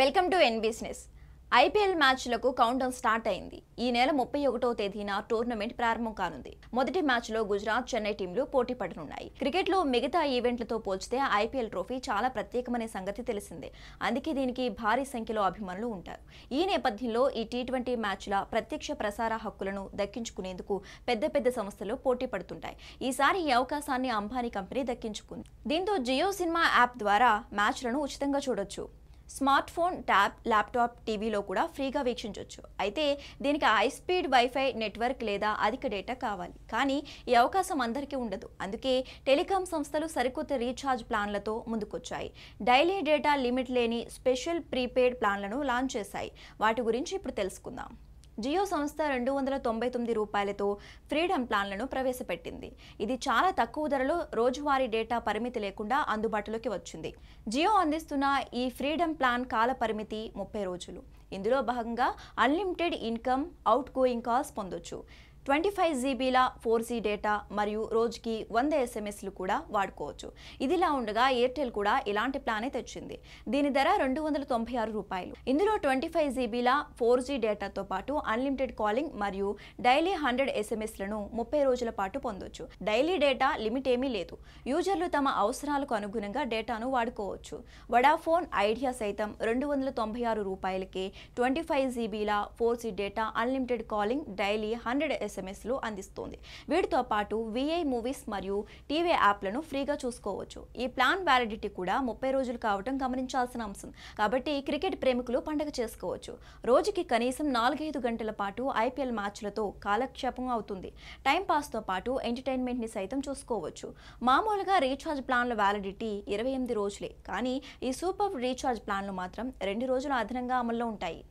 welcome to N business IPL మ్యాచ్లకు countdown start అయింది ఈ నెల ముప్పై ఒకటో తేదీన టోర్నమెంట్ ప్రారంభం కానుంది మొదటి మ్యాచ్లో గుజరాత్ చెన్నై టీంలు పోటీ పడనున్నాయి క్రికెట్లో మిగతా ఈవెంట్లతో పోల్చితే ఐపీఎల్ ట్రోఫీ చాలా ప్రత్యేకమైన సంగతి తెలిసిందే అందుకే దీనికి భారీ సంఖ్యలో అభిమానులు ఉంటారు ఈ నేపథ్యంలో ఈ టీ ట్వంటీ మ్యాచ్ల ప్రత్యక్ష ప్రసార హక్కులను దక్కించుకునేందుకు పెద్ద పెద్ద సంస్థలు పోటీ పడుతుంటాయి ఈసారి ఈ అవకాశాన్ని అంబానీ కంపెనీ దక్కించుకుంది దీంతో జియో సినిమా యాప్ ద్వారా మ్యాచ్లను ఉచితంగా చూడొచ్చు స్మార్ట్ ఫోన్ ట్యాబ్ ల్యాప్టాప్ టీవీలో కూడా ఫ్రీగా వీక్షించవచ్చు అయితే దీనికి హై స్పీడ్ వైఫై నెట్వర్క్ లేదా అధిక డేటా కావాలి కానీ ఈ అవకాశం అందరికీ ఉండదు అందుకే టెలికాం సంస్థలు సరికొత్త రీఛార్జ్ ప్లాన్లతో ముందుకొచ్చాయి డైలీ డేటా లిమిట్ లేని స్పెషల్ ప్రీపెయిడ్ ప్లాన్లను లాంచ్ చేశాయి వాటి గురించి ఇప్పుడు తెలుసుకుందాం జియో సంస్థ రెండు వందల తొంభై తొమ్మిది రూపాయలతో ఫ్రీడమ్ ప్లాన్లను ప్రవేశపెట్టింది ఇది చాలా తక్కువ ధరలో రోజువారీ డేటా పరిమితి లేకుండా అందుబాటులోకి వచ్చింది జియో అందిస్తున్న ఈ ఫ్రీడమ్ ప్లాన్ కాల పరిమితి ముప్పై రోజులు ఇందులో భాగంగా unlimited incoming out going calls పొందొచ్చు ట్వంటీ ఫైవ్ జీబీల ఫోర్ జీ డేటా మరియు రోజుకి వంద ఎస్ఎంఎస్లు కూడా వాడుకోవచ్చు ఇదిలా ఉండగా ఎయిర్టెల్ కూడా ఇలాంటి ప్లానే తెచ్చింది దీని ధర రెండు వందల తొంభై ఆరు రూపాయలు ఇందులో ట్వంటీ ఫైవ్ జీబీల ఫోర్ జీ డేటాతో పాటు అన్లిమిటెడ్ కాలింగ్ మరియు డైలీ హండ్రెడ్ ఎస్ఎంఎస్లను ముప్పై రోజుల పాటు పొందొచ్చు డైలీ డేటా లిమిట్ ఏమీ లేదు యూజర్లు తమ అవసరాలకు అనుగుణంగా డేటాను వాడుకోవచ్చు వడాఫోన్ ఐడియా సైతం రెండు వందల తొంభై ఆరు రూపాయలకే ట్వంటీ ఫైవ్ జీబీల four G data unlimited calling daily hundred ఎస్ఎంఎస్లు అందిస్తోంది వీటితో పాటు విఐ మూవీస్ మరియు టీవీ యాప్లను ఫ్రీగా చూసుకోవచ్చు ఈ ప్లాన్ వ్యాలిడిటీ కూడా ముప్పై రోజులు కావటం గమనించాల్సిన అంశం కాబట్టి క్రికెట్ ప్రేమికులు పండగ చేసుకోవచ్చు రోజుకి కనీసం నాలుగైదు గంటల పాటు ఐపీఎల్ మ్యాచ్లతో కాలక్షేపం అవుతుంది టైంపాస్తో పాటు ఎంటర్టైన్మెంట్ని సైతం చూసుకోవచ్చు మామూలుగా రీఛార్జ్ ప్లాన్ల వ్యాలిడిటీ ఇరవై ఎనిమిది రోజులే కానీ ఈ సూపర్ రీఛార్జ్ ప్లాన్లు మాత్రం రెండు రోజులు అదనంగా అమల్లో ఉంటాయి